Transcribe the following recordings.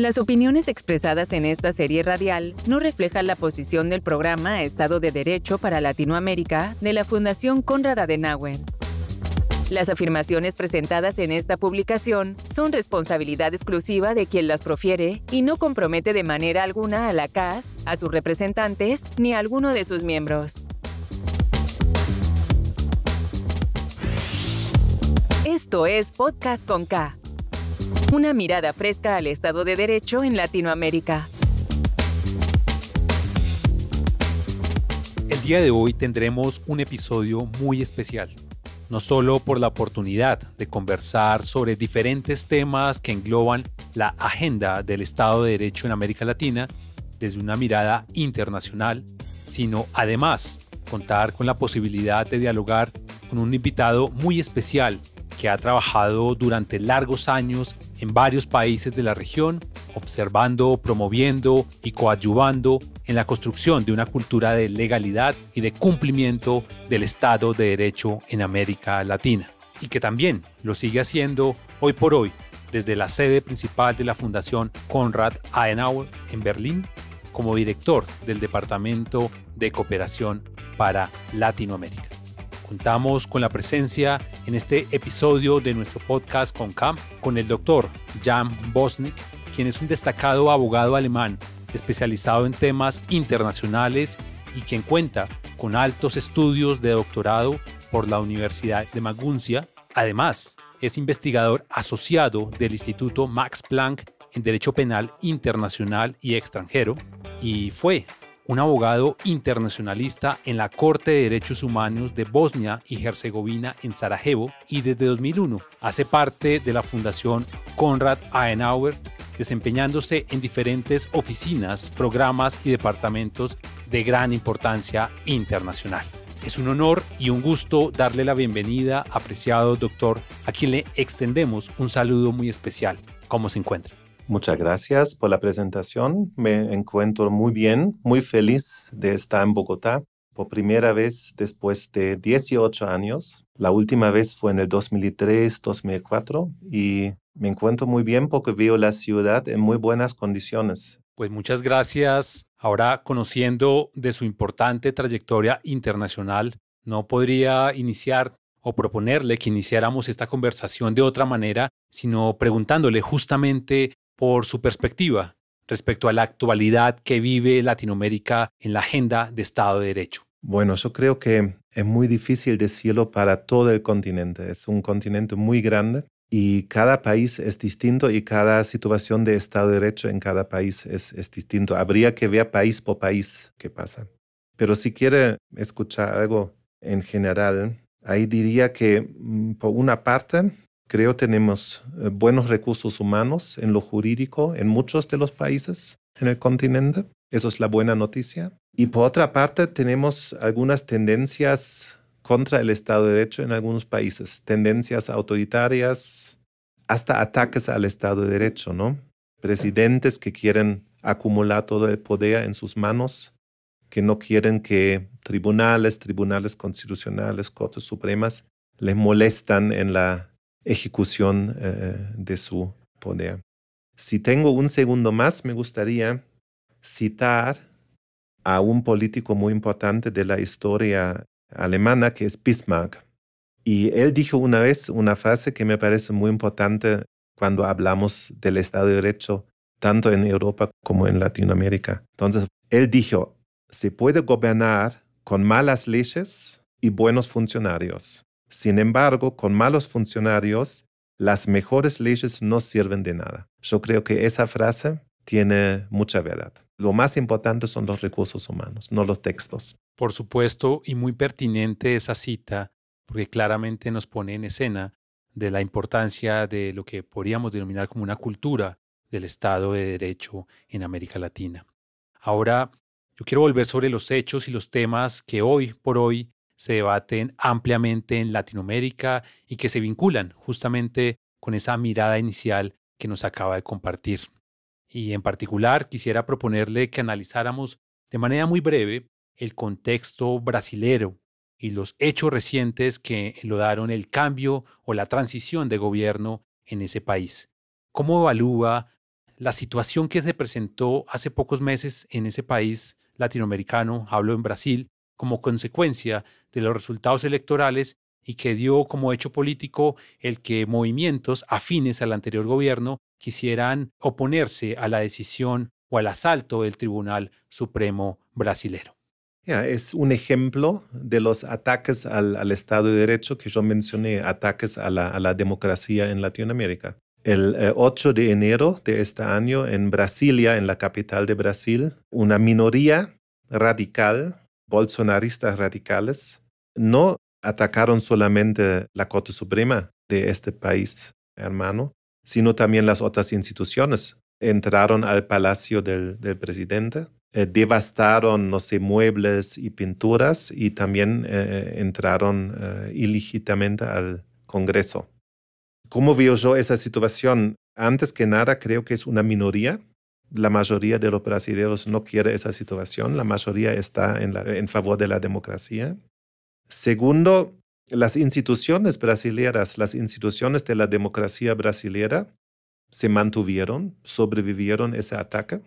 Las opiniones expresadas en esta serie radial no reflejan la posición del programa Estado de Derecho para Latinoamérica de la Fundación Conrad Adenauer. Las afirmaciones presentadas en esta publicación son responsabilidad exclusiva de quien las profiere y no compromete de manera alguna a la CAS, a sus representantes ni a alguno de sus miembros. Esto es Podcast con K una mirada fresca al Estado de Derecho en Latinoamérica. El día de hoy tendremos un episodio muy especial, no solo por la oportunidad de conversar sobre diferentes temas que engloban la agenda del Estado de Derecho en América Latina desde una mirada internacional, sino además contar con la posibilidad de dialogar con un invitado muy especial que ha trabajado durante largos años en varios países de la región, observando, promoviendo y coadyuvando en la construcción de una cultura de legalidad y de cumplimiento del Estado de Derecho en América Latina, y que también lo sigue haciendo hoy por hoy desde la sede principal de la Fundación Konrad Adenauer en Berlín, como director del Departamento de Cooperación para Latinoamérica. Contamos con la presencia en este episodio de nuestro podcast con CAM con el doctor Jan Bosnik, quien es un destacado abogado alemán especializado en temas internacionales y quien cuenta con altos estudios de doctorado por la Universidad de Maguncia. Además, es investigador asociado del Instituto Max Planck en Derecho Penal Internacional y Extranjero y fue un abogado internacionalista en la Corte de Derechos Humanos de Bosnia y Herzegovina en Sarajevo y desde 2001 hace parte de la Fundación Konrad Adenauer, desempeñándose en diferentes oficinas, programas y departamentos de gran importancia internacional. Es un honor y un gusto darle la bienvenida, apreciado doctor, a quien le extendemos un saludo muy especial. ¿Cómo se encuentra? Muchas gracias por la presentación. Me encuentro muy bien, muy feliz de estar en Bogotá. Por primera vez después de 18 años. La última vez fue en el 2003-2004 y me encuentro muy bien porque veo la ciudad en muy buenas condiciones. Pues muchas gracias. Ahora conociendo de su importante trayectoria internacional, no podría iniciar o proponerle que iniciáramos esta conversación de otra manera, sino preguntándole justamente por su perspectiva respecto a la actualidad que vive Latinoamérica en la agenda de Estado de Derecho? Bueno, yo creo que es muy difícil decirlo para todo el continente. Es un continente muy grande y cada país es distinto y cada situación de Estado de Derecho en cada país es, distinto. Habría que ver país por país qué pasa. Pero si quiere escuchar algo en general, ahí diría que mm, por una parte Creo tenemos eh, buenos recursos humanos en lo jurídico en muchos de los países en el continente. Eso es la buena noticia. Y por otra parte, tenemos algunas tendencias contra el Estado de Derecho en algunos países, tendencias autoritarias, hasta ataques al Estado de Derecho, ¿no? Presidentes que quieren acumular todo el poder en sus manos, que no quieren que tribunales, tribunales constitucionales, cortes supremas, les molestan en la ejecución eh, de su poder. Si tengo un segundo más, me gustaría citar a un político muy importante de la historia alemana, que es Bismarck. Y él dijo una vez una frase que me parece muy importante cuando hablamos del Estado de Derecho, tanto en Europa como en Latinoamérica. Entonces, él dijo, se puede gobernar con malas leyes y buenos funcionarios, sin embargo, con malos funcionarios, las mejores leyes no sirven de nada. Yo creo que esa frase tiene mucha verdad. Lo más importante son los recursos humanos, no los textos. Por supuesto, y muy pertinente esa cita, porque claramente nos pone en escena de la importancia de lo que podríamos denominar como una cultura del Estado de Derecho en América Latina. Ahora, yo quiero volver sobre los hechos y los temas que hoy por hoy se debaten ampliamente en Latinoamérica y que se vinculan justamente con esa mirada inicial que nos acaba de compartir. Y en particular quisiera proponerle que analizáramos de manera muy breve el contexto brasilero y los hechos recientes que lo daron el cambio o la transición de gobierno en ese país. ¿Cómo evalúa la situación que se presentó hace pocos meses en ese país latinoamericano, hablo en Brasil, como consecuencia de los resultados electorales y que dio como hecho político el que movimientos afines al anterior gobierno quisieran oponerse a la decisión o al asalto del Tribunal Supremo brasilero. es un ejemplo de los ataques al, Estado de Derecho que yo mencioné, ataques a la, a la democracia en Latinoamérica. El 8 eh, de enero de este año en Brasilia, en la capital de Brasil, una minoría radical bolsonaristas radicales no atacaron solamente la Corte Suprema de este país hermano, sino también las otras instituciones. Entraron al palacio del, presidente, eh, devastaron, no sé, muebles y pinturas y también eh, eh, entraron ilícitamente al Congreso. ¿Cómo veo yo esa situación? Antes que nada, creo que es una minoría la mayoría de los brasileños no quiere esa situación, la mayoría está en, favor de la democracia. Segundo, las instituciones brasileñas, las instituciones de la democracia brasileña se mantuvieron, sobrevivieron ese ataque.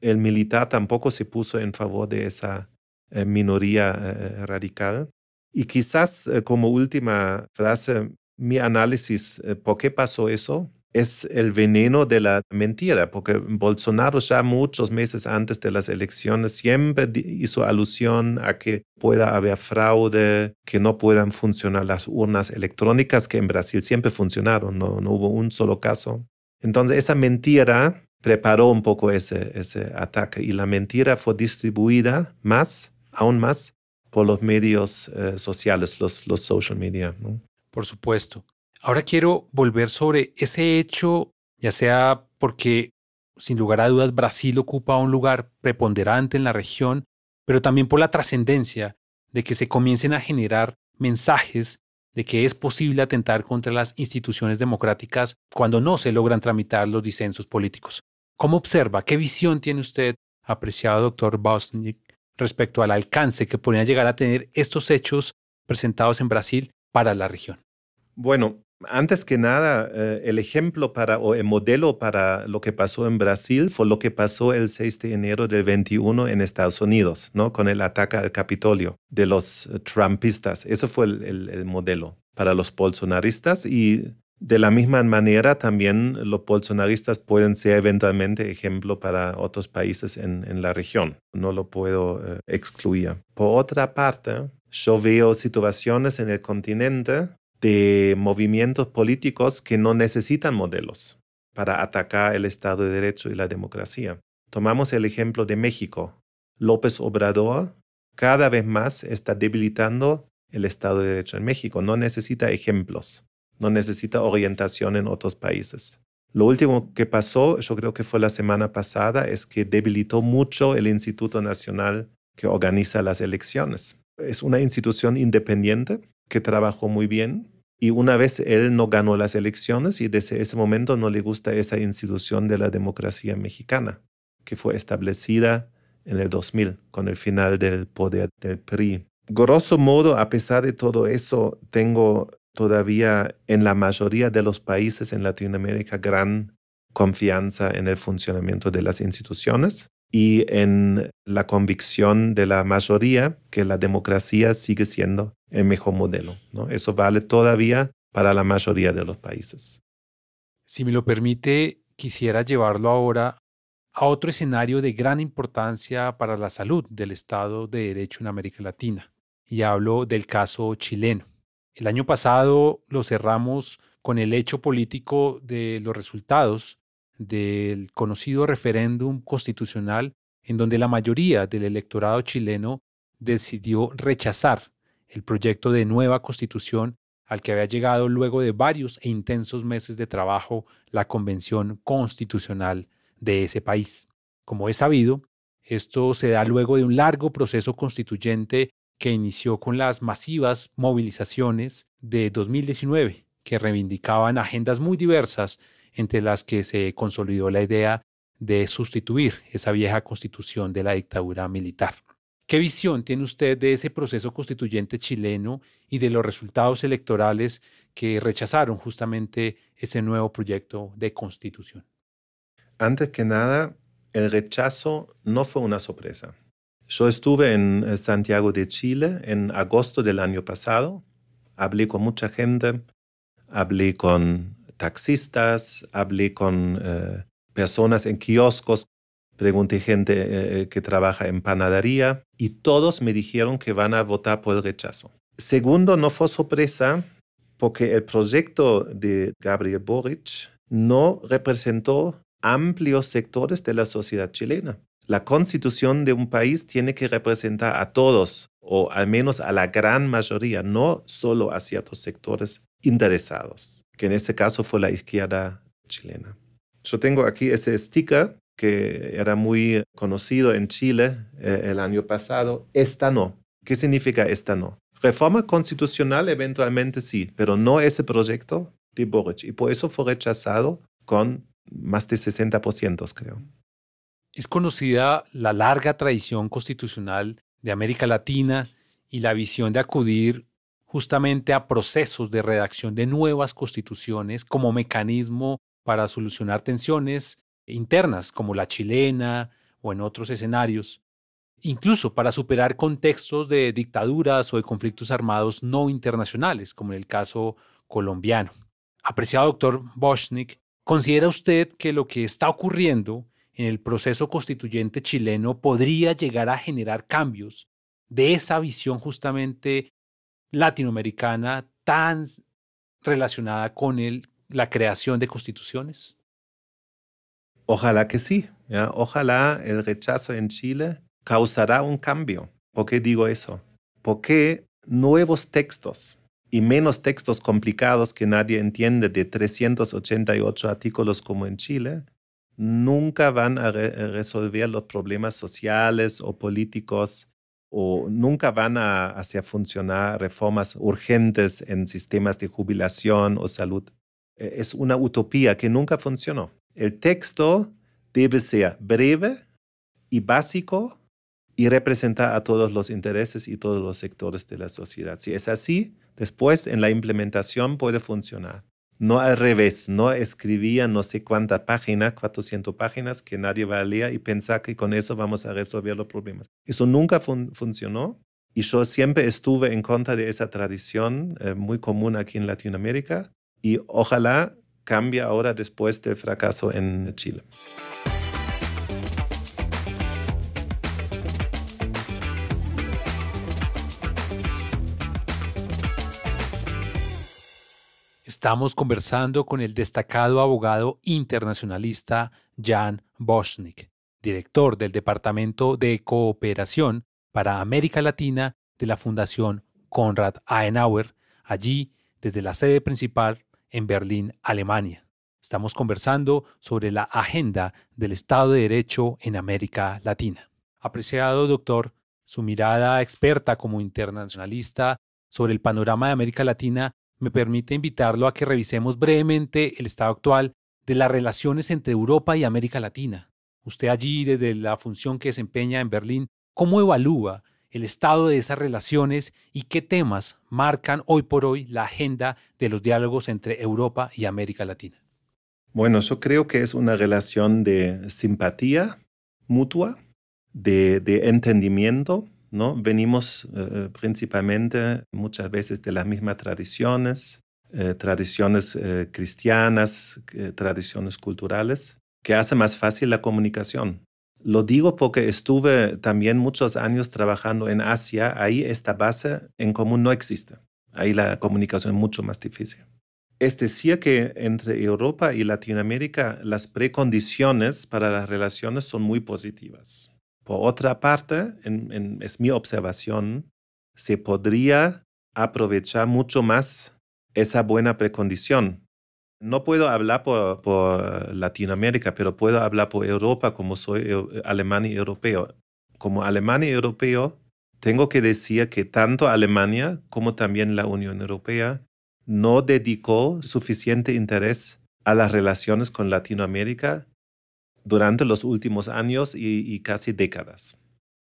El militar tampoco se puso en favor de esa eh, minoría eh, radical. Y quizás eh, como última frase, mi análisis, ¿por qué pasó eso? es el veneno de la mentira, porque Bolsonaro ya muchos meses antes de las elecciones siempre hizo alusión a que pueda haber fraude, que no puedan funcionar las urnas electrónicas, que en Brasil siempre funcionaron, no, no hubo un solo caso. Entonces esa mentira preparó un poco ese, ese ataque y la mentira fue distribuida más, aún más, por los medios eh, sociales, los, los social media. Por supuesto. Ahora quiero volver sobre ese hecho, ya sea porque sin lugar a dudas Brasil ocupa un lugar preponderante en la región, pero también por la trascendencia de que se comiencen a generar mensajes de que es posible atentar contra las instituciones democráticas cuando no se logran tramitar los disensos políticos. ¿Cómo observa? ¿Qué visión tiene usted, apreciado doctor Bosnick, respecto al alcance que podrían llegar a tener estos hechos presentados en Brasil para la región? Bueno, antes que nada, eh, el ejemplo para o el modelo para lo que pasó en Brasil fue lo que pasó el 6 de enero del 21 en Estados Unidos, ¿no? Con el ataque al Capitolio de los eh, Trumpistas. Eso fue el, modelo para los bolsonaristas y de la misma manera también los bolsonaristas pueden ser eventualmente ejemplo para otros países en, la región. No lo puedo eh, excluir. Por otra parte, yo veo situaciones en el continente de movimientos políticos que no necesitan modelos para atacar el Estado de Derecho y la democracia. Tomamos el ejemplo de México. López Obrador cada vez más está debilitando el Estado de Derecho en México. No necesita ejemplos, no necesita orientación en otros países. Lo último que pasó, yo creo que fue la semana pasada, es que debilitó mucho el Instituto Nacional que organiza las elecciones. Es una institución independiente que trabajó muy bien, y una vez él no ganó las elecciones y desde ese momento no le gusta esa institución de la democracia mexicana, que fue establecida en el 2000 con el final del poder del PRI. Grosso modo, a pesar de todo eso, tengo todavía en la mayoría de los países en Latinoamérica gran confianza en el funcionamiento de las instituciones y en la convicción de la mayoría que la democracia sigue siendo el mejor modelo. ¿no? Eso vale todavía para la mayoría de los países. Si me lo permite, quisiera llevarlo ahora a otro escenario de gran importancia para la salud del Estado de Derecho en América Latina, y hablo del caso chileno. El año pasado lo cerramos con el hecho político de los resultados del conocido referéndum constitucional en donde la mayoría del electorado chileno decidió rechazar el proyecto de nueva constitución al que había llegado luego de varios e intensos meses de trabajo la Convención Constitucional de ese país. Como es sabido, esto se da luego de un largo proceso constituyente que inició con las masivas movilizaciones de 2019, que reivindicaban agendas muy diversas, entre las que se consolidó la idea de sustituir esa vieja constitución de la dictadura militar. ¿Qué visión tiene usted de ese proceso constituyente chileno y de los resultados electorales que rechazaron justamente ese nuevo proyecto de constitución? Antes que nada, el rechazo no fue una sorpresa. Yo estuve en eh, Santiago de Chile en agosto del año pasado, hablé con mucha gente, hablé con taxistas, hablé con eh, personas en kioscos pregunté gente eh, eh, que trabaja en panadería y todos me dijeron que van a votar por el rechazo. Segundo, no fue sorpresa porque el proyecto de Gabriel Boric no representó amplios sectores de la sociedad chilena. La constitución de un país tiene que representar a todos o al menos a la gran mayoría, no solo a ciertos sectores interesados, que en este caso fue la izquierda chilena. Yo tengo aquí ese sticker que era muy conocido en Chile eh, el año pasado, esta no. ¿Qué significa esta no? Reforma constitucional eventualmente sí, pero no ese proyecto de Boric. Y por eso fue rechazado con más de 60%, creo. Es conocida la larga tradición constitucional de América Latina y la visión de acudir justamente a procesos de redacción de nuevas constituciones como mecanismo para solucionar tensiones internas, como la chilena o en otros escenarios, incluso para superar contextos de dictaduras o de conflictos armados no internacionales, como en el caso colombiano. Apreciado doctor Boschnik, ¿considera usted que lo que está ocurriendo en el proceso constituyente chileno podría llegar a generar cambios de esa visión justamente latinoamericana tan relacionada con la creación de constituciones? Ojalá que sí. Ojalá el rechazo en Chile causará un cambio. ¿Por qué digo eso? Porque nuevos textos y menos textos complicados que nadie entiende de 388 artículos como en Chile, nunca van a eh, resolver los problemas sociales o políticos o nunca van a hacer funcionar reformas urgentes en sistemas de jubilación o salud. E-, es una utopía que nunca funcionó. El texto debe ser breve y básico y representar a todos los intereses y todos los sectores de la sociedad. Si es así, después en la implementación puede funcionar. No al revés, no escribía no sé cuántas páginas, 400 páginas que nadie va a leer y pensar que con eso vamos a resolver los problemas. Eso nunca funcionó y yo siempre estuve en contra de esa tradición eh, muy común aquí en Latinoamérica y ojalá cambia ahora después del fracaso en Chile. Estamos conversando con el destacado abogado internacionalista Jan Boschnik, director del Departamento de Cooperación para América Latina de la Fundación Konrad Adenauer, allí desde la sede principal en Berlín, Alemania. Estamos conversando sobre la agenda del Estado de Derecho en América Latina. Apreciado doctor, su mirada experta como internacionalista sobre el panorama de América Latina me permite invitarlo a que revisemos brevemente el estado actual de las relaciones entre Europa y América Latina. Usted allí, desde la función que desempeña en Berlín, ¿cómo evalúa el estado de esas relaciones y qué temas marcan hoy por hoy la agenda de los diálogos entre Europa y América Latina. Bueno, yo creo que es una relación de simpatía mutua, de, entendimiento. ¿no? Venimos eh, principalmente muchas veces de las mismas tradiciones, eh, tradiciones eh, cristianas, tradiciones culturales, que hace más fácil la comunicación. Lo digo porque estuve también muchos años trabajando en Asia, ahí esta base en común no existe, ahí la comunicación es mucho más difícil. Es decir, que entre Europa y Latinoamérica las precondiciones para las relaciones son muy positivas. Por otra parte, es mi observación, se podría aprovechar mucho más esa buena precondición no puedo hablar por, Latinoamérica, pero puedo hablar por Europa como soy eh, alemán y europeo. Como alemán y europeo, tengo que decir que tanto Alemania como también la Unión Europea no dedicó suficiente interés a las relaciones con Latinoamérica durante los últimos años y casi décadas.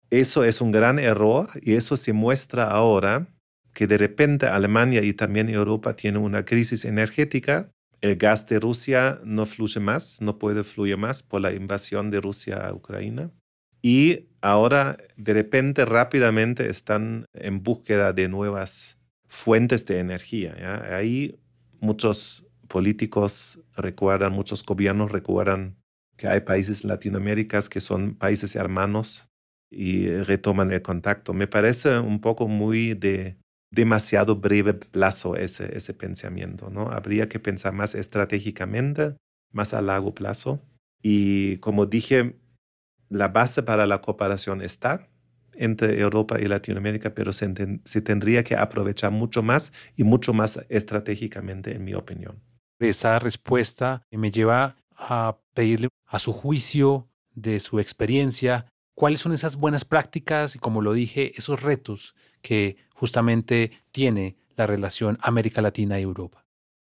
Eso es un gran error y eso se muestra ahora que de repente Alemania y también Europa tienen una crisis energética el gas de Rusia no fluye más, no puede fluir más por la invasión de Rusia a Ucrania. Y ahora, de repente, rápidamente están en búsqueda de nuevas fuentes de energía. Ahí muchos políticos recuerdan, muchos gobiernos recuerdan que hay países latinoaméricas que son países hermanos y retoman el contacto. Me parece un poco muy de demasiado breve plazo ese, ese pensamiento, ¿no? Habría que pensar más estratégicamente, más a largo plazo. Y como dije, la base para la cooperación está entre Europa y Latinoamérica, pero se, se tendría que aprovechar mucho más y mucho más estratégicamente, en mi opinión. Esa respuesta me lleva a pedirle a su juicio de su experiencia, cuáles son esas buenas prácticas y, como lo dije, esos retos que justamente tiene la relación América Latina y Europa?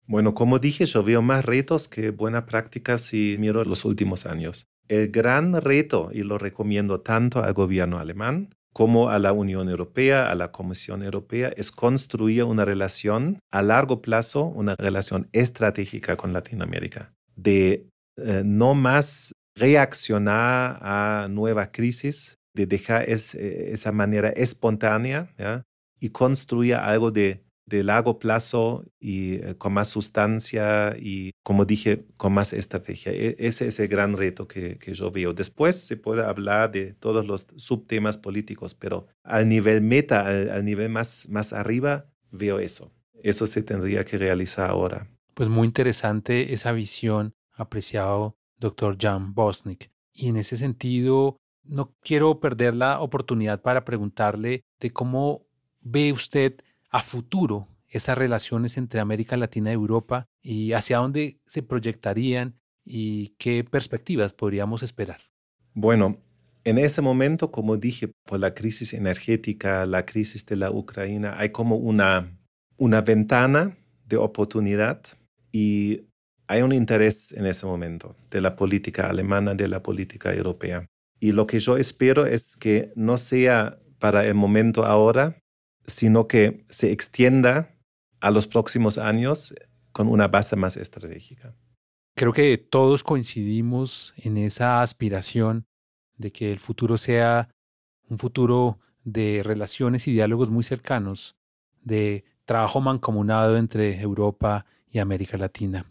Bueno, como dije, yo veo más retos que buenas prácticas si miro los últimos años. El gran reto, y lo recomiendo tanto al gobierno alemán como a la Unión Europea, a la Comisión Europea, es construir una relación a largo plazo, una relación estratégica con Latinoamérica, de eh, no más reaccionar a nuevas crisis, de dejar eh, esa manera espontánea ¿ya? y construya algo de, largo plazo y eh, con más sustancia y, como dije, con más estrategia. E, ese es el gran reto que, que, yo veo. Después se puede hablar de todos los subtemas políticos, pero al nivel meta, al, nivel más, más arriba, veo eso. Eso se tendría que realizar ahora. Pues muy interesante esa visión, apreciado doctor Jan Bosnik. Y en ese sentido, no quiero perder la oportunidad para preguntarle de cómo ve usted a futuro esas relaciones entre América Latina y Europa y hacia dónde se proyectarían y qué perspectivas podríamos esperar? Bueno, en ese momento, como dije, por la crisis energética, la crisis de la Ucrania, hay como una, una ventana de oportunidad y hay un interés en ese momento de la política alemana, de la política europea. Y lo que yo espero es que no sea para el momento ahora sino que se extienda a los próximos años con una base más estratégica. Creo que todos coincidimos en esa aspiración de que el futuro sea un futuro de relaciones y diálogos muy cercanos, de trabajo mancomunado entre Europa y América Latina.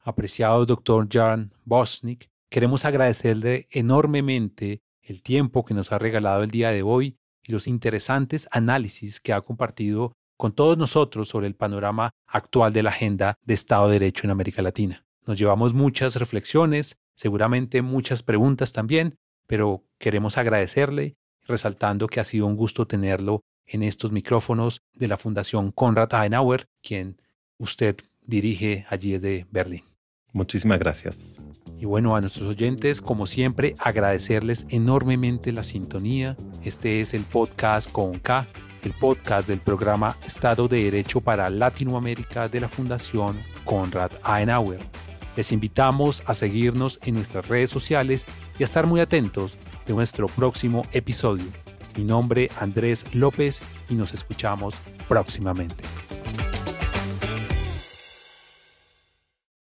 Apreciado doctor Jan Bosnick, queremos agradecerle enormemente el tiempo que nos ha regalado el día de hoy y los interesantes análisis que ha compartido con todos nosotros sobre el panorama actual de la agenda de Estado de Derecho en América Latina. Nos llevamos muchas reflexiones, seguramente muchas preguntas también, pero queremos agradecerle, resaltando que ha sido un gusto tenerlo en estos micrófonos de la Fundación Konrad Adenauer, quien usted dirige allí desde Berlín. Muchísimas gracias. Y bueno, a nuestros oyentes, como siempre, agradecerles enormemente la sintonía. Este es el podcast con K, el podcast del programa Estado de Derecho para Latinoamérica de la Fundación Conrad Adenauer. Les invitamos a seguirnos en nuestras redes sociales y a estar muy atentos de nuestro próximo episodio. Mi nombre Andrés López y nos escuchamos próximamente.